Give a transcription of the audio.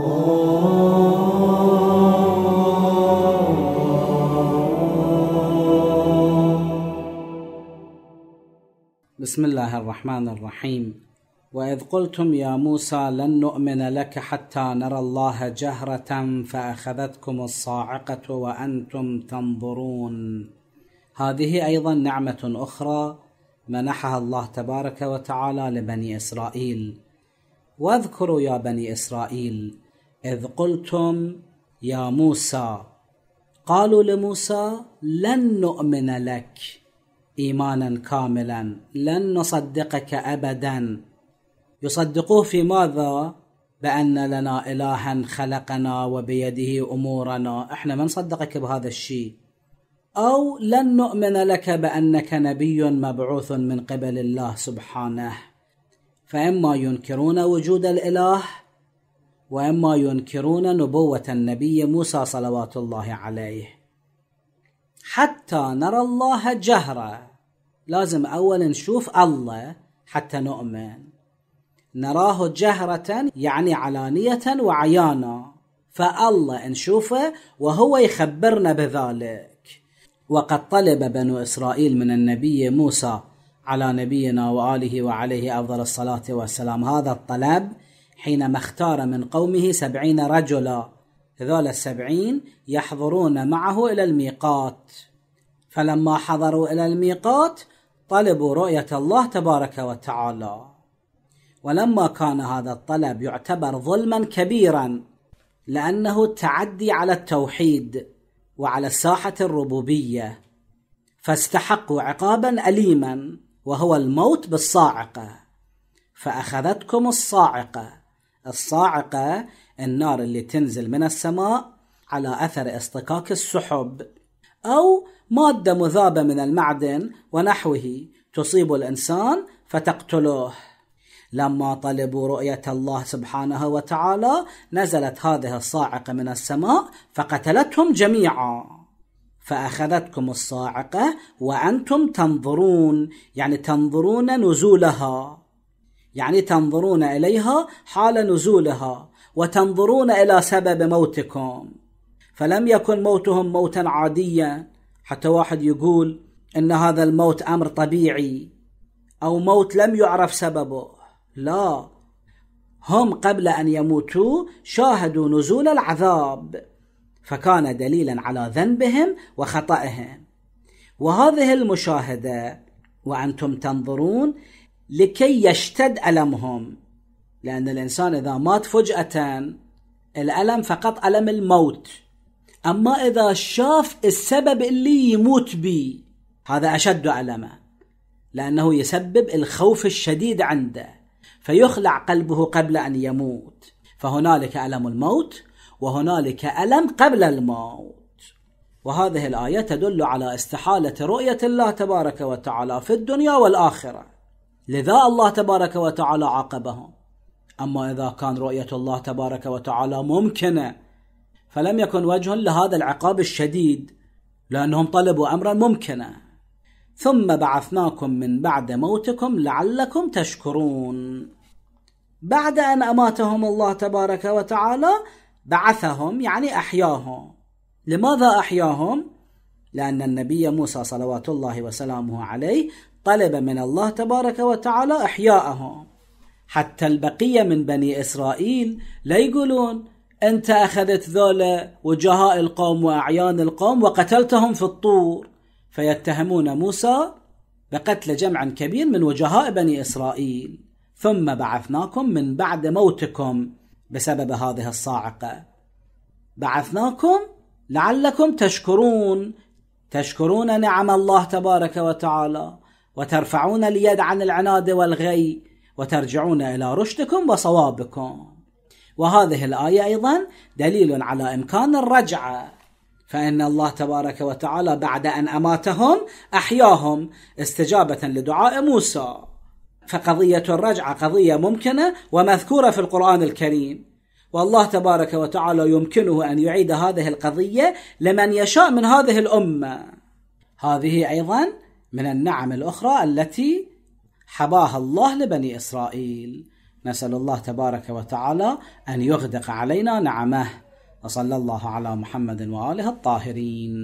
بسم الله الرحمن الرحيم واذ قلتم يا موسى لن نؤمن لك حتى نرى الله جهره فاخذتكم الصاعقه وانتم تنظرون هذه ايضا نعمه اخرى منحها الله تبارك وتعالى لبني اسرائيل واذكروا يا بني اسرائيل إذ قلتم يا موسى قالوا لموسى لن نؤمن لك إيمانا كاملا لن نصدقك أبدا يصدقوه في ماذا؟ بأن لنا إلها خلقنا وبيده أمورنا إحنا ما نصدقك بهذا الشيء أو لن نؤمن لك بأنك نبي مبعوث من قبل الله سبحانه فإما ينكرون وجود الإله وإما ينكرون نبوة النبي موسى صلوات الله عليه حتى نرى الله جهرة لازم أولا نشوف الله حتى نؤمن نراه جهرة يعني علانية وعيانا فالله نشوفه وهو يخبرنا بذلك وقد طلب بنو إسرائيل من النبي موسى على نبينا وآله وعليه أفضل الصلاة والسلام هذا الطلب حينما اختار من قومه سبعين رجلا هذول السبعين يحضرون معه إلى الميقات فلما حضروا إلى الميقات طلبوا رؤية الله تبارك وتعالى ولما كان هذا الطلب يعتبر ظلما كبيرا لأنه تعدي على التوحيد وعلى ساحة الربوبية فاستحقوا عقابا أليما وهو الموت بالصاعقة فأخذتكم الصاعقة الصاعقة النار اللي تنزل من السماء على أثر اصطكاك السحب أو مادة مذابة من المعدن ونحوه تصيب الإنسان فتقتله لما طلبوا رؤية الله سبحانه وتعالى نزلت هذه الصاعقة من السماء فقتلتهم جميعا فأخذتكم الصاعقة وأنتم تنظرون يعني تنظرون نزولها يعني تنظرون إليها حال نزولها وتنظرون إلى سبب موتكم فلم يكن موتهم موتا عاديا حتى واحد يقول ان هذا الموت امر طبيعي او موت لم يعرف سببه لا هم قبل ان يموتوا شاهدوا نزول العذاب فكان دليلا على ذنبهم وخطئهم وهذه المشاهده وانتم تنظرون لكي يشتد ألمهم لأن الإنسان إذا مات فجأة الألم فقط ألم الموت أما إذا شاف السبب اللي يموت به هذا أشد ألمه لأنه يسبب الخوف الشديد عنده فيخلع قلبه قبل أن يموت فهنالك ألم الموت وهنالك ألم قبل الموت وهذه الآية تدل على استحالة رؤية الله تبارك وتعالى في الدنيا والآخرة لذا الله تبارك وتعالى عاقبهم أما إذا كان رؤية الله تبارك وتعالى ممكنة فلم يكن وجه لهذا العقاب الشديد لأنهم طلبوا أمرا ممكنا ثم بعثناكم من بعد موتكم لعلكم تشكرون بعد أن أماتهم الله تبارك وتعالى بعثهم يعني أحياهم لماذا أحياهم؟ لأن النبي موسى صلوات الله وسلامه عليه طلب من الله تبارك وتعالى إحياءهم حتى البقية من بني إسرائيل لا يقولون أنت أخذت ذولا وجهاء القوم وأعيان القوم وقتلتهم في الطور فيتهمون موسى بقتل جمع كبير من وجهاء بني إسرائيل ثم بعثناكم من بعد موتكم بسبب هذه الصاعقة بعثناكم لعلكم تشكرون تشكرون نعم الله تبارك وتعالى وترفعون اليد عن العناد والغي وترجعون الى رشدكم وصوابكم وهذه الايه ايضا دليل على امكان الرجعه فان الله تبارك وتعالى بعد ان اماتهم احياهم استجابه لدعاء موسى فقضيه الرجعه قضيه ممكنه ومذكوره في القران الكريم والله تبارك وتعالى يمكنه ان يعيد هذه القضيه لمن يشاء من هذه الامه هذه ايضا من النعم الأخرى التي حباها الله لبني إسرائيل نسأل الله تبارك وتعالى أن يغدق علينا نعمه وصلى الله على محمد وآله الطاهرين